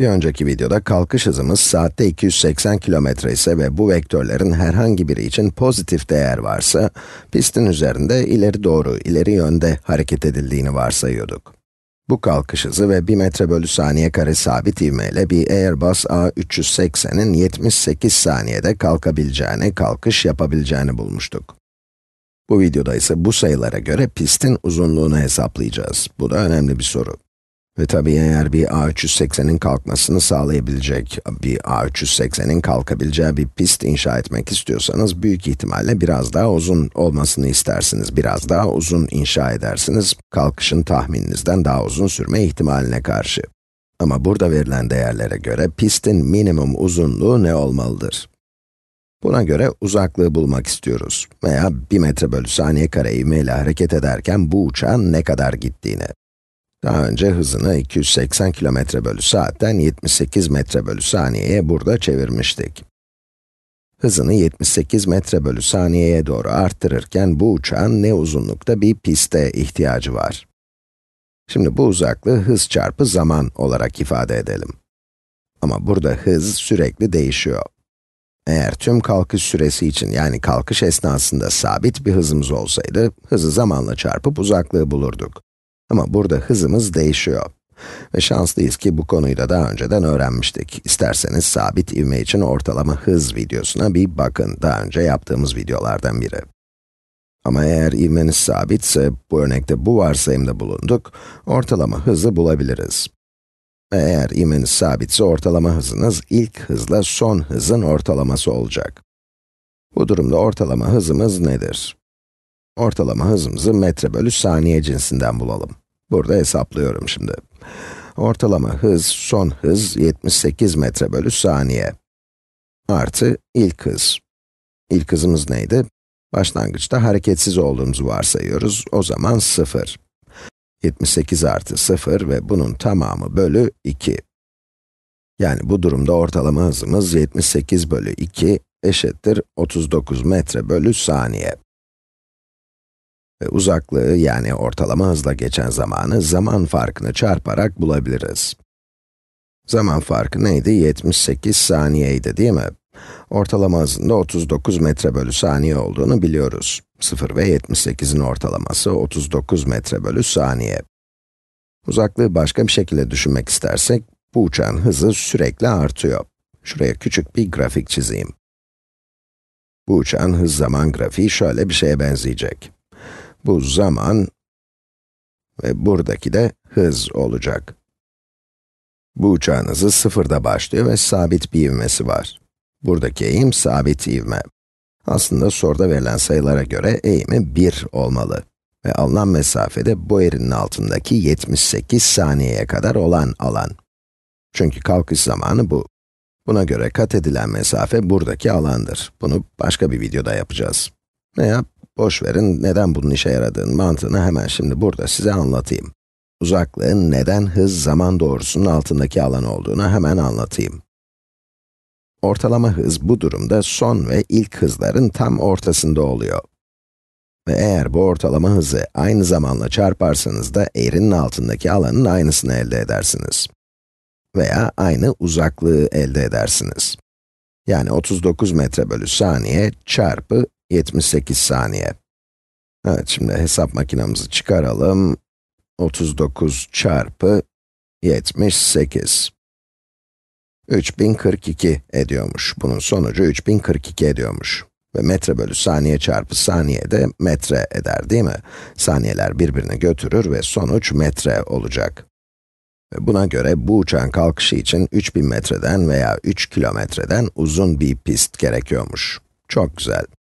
Bir önceki videoda kalkış hızımız saatte 280 km ise ve bu vektörlerin herhangi biri için pozitif değer varsa, pistin üzerinde ileri doğru, ileri yönde hareket edildiğini varsayıyorduk. Bu kalkış hızı ve 1 metre bölü saniye kare sabit ivmeyle bir Airbus A380'in 78 saniyede kalkabileceğini, kalkış yapabileceğini bulmuştuk. Bu videoda ise bu sayılara göre pistin uzunluğunu hesaplayacağız. Bu da önemli bir soru. Ve tabii eğer bir A380'in kalkmasını sağlayabilecek, bir A380'in kalkabileceği bir pist inşa etmek istiyorsanız, büyük ihtimalle biraz daha uzun olmasını istersiniz. Biraz daha uzun inşa edersiniz, kalkışın tahmininizden daha uzun sürme ihtimaline karşı. Ama burada verilen değerlere göre pistin minimum uzunluğu ne olmalıdır? Buna göre uzaklığı bulmak istiyoruz veya 1 metre bölü saniye kare ivmeyle hareket ederken bu uçağın ne kadar gittiğini. Daha önce hızını 280 km bölü saatten 78 metre bölü saniyeye burada çevirmiştik. Hızını 78 metre bölü saniyeye doğru arttırırken bu uçağın ne uzunlukta bir piste ihtiyacı var. Şimdi bu uzaklığı hız çarpı zaman olarak ifade edelim. Ama burada hız sürekli değişiyor. Eğer tüm kalkış süresi için yani kalkış esnasında sabit bir hızımız olsaydı, hızı zamanla çarpıp uzaklığı bulurduk. Ama burada hızımız değişiyor. Ve şanslıyız ki bu konuyu da daha önceden öğrenmiştik. İsterseniz sabit ivme için ortalama hız videosuna bir bakın. Daha önce yaptığımız videolardan biri. Ama eğer ivmeniz sabitse, bu örnekte bu varsayımda bulunduk, ortalama hızı bulabiliriz. Ve eğer ivmeniz sabitse ortalama hızınız ilk hızla son hızın ortalaması olacak. Bu durumda ortalama hızımız nedir? Ortalama hızımızı metre bölü saniye cinsinden bulalım. Burada hesaplıyorum şimdi. Ortalama hız, son hız 78 metre bölü saniye. Artı ilk hız. İlk hızımız neydi? Başlangıçta hareketsiz olduğumuzu varsayıyoruz. O zaman 0. 78 artı 0 ve bunun tamamı bölü 2. Yani bu durumda ortalama hızımız 78 bölü 2 eşittir 39 metre bölü saniye. Ee, uzaklığı yani ortalama hızla geçen zamanı zaman farkını çarparak bulabiliriz. Zaman farkı neydi? 78 saniyeydi değil mi? Ortalama hızında 39 metre bölü saniye olduğunu biliyoruz. 0 ve 78'in ortalaması 39 metre bölü saniye. Uzaklığı başka bir şekilde düşünmek istersek, bu uçağın hızı sürekli artıyor. Şuraya küçük bir grafik çizeyim. Bu uçağın hız zaman grafiği şöyle bir şeye benzeyecek. Bu zaman ve buradaki de hız olacak. Bu uçağınızı sıfırda başlıyor ve sabit bir ivmesi var. Buradaki eğim sabit ivme. Aslında soruda verilen sayılara göre eğimi 1 olmalı. Ve alınan mesafede bu erinin altındaki 78 saniyeye kadar olan alan. Çünkü kalkış zamanı bu. Buna göre kat edilen mesafe buradaki alandır. Bunu başka bir videoda yapacağız. Ne yap? Boş verin, neden bunun işe yaradığının mantığını hemen şimdi burada size anlatayım. Uzaklığın neden hız zaman doğrusunun altındaki alan olduğunu hemen anlatayım. Ortalama hız bu durumda son ve ilk hızların tam ortasında oluyor. Ve eğer bu ortalama hızı aynı zamanla çarparsanız da eğrinin altındaki alanın aynısını elde edersiniz. Veya aynı uzaklığı elde edersiniz. Yani 39 metre bölü saniye çarpı 78 saniye. Evet, şimdi hesap makinamızı çıkaralım. 39 çarpı 78. 3042 ediyormuş. Bunun sonucu 3042 ediyormuş. Ve metre bölü saniye çarpı saniye de metre eder değil mi? Saniyeler birbirini götürür ve sonuç metre olacak. Buna göre bu uçağın kalkışı için 3000 metreden veya 3 kilometreden uzun bir pist gerekiyormuş. Çok güzel.